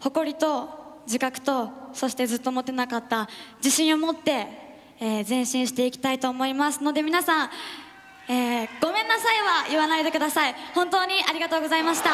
誇りと自覚とそしてずっと持てなかった自信を持って、えー、前進していきたいと思いますので皆さん、えー、ごめんなさいは言わないでください本当にありがとうございました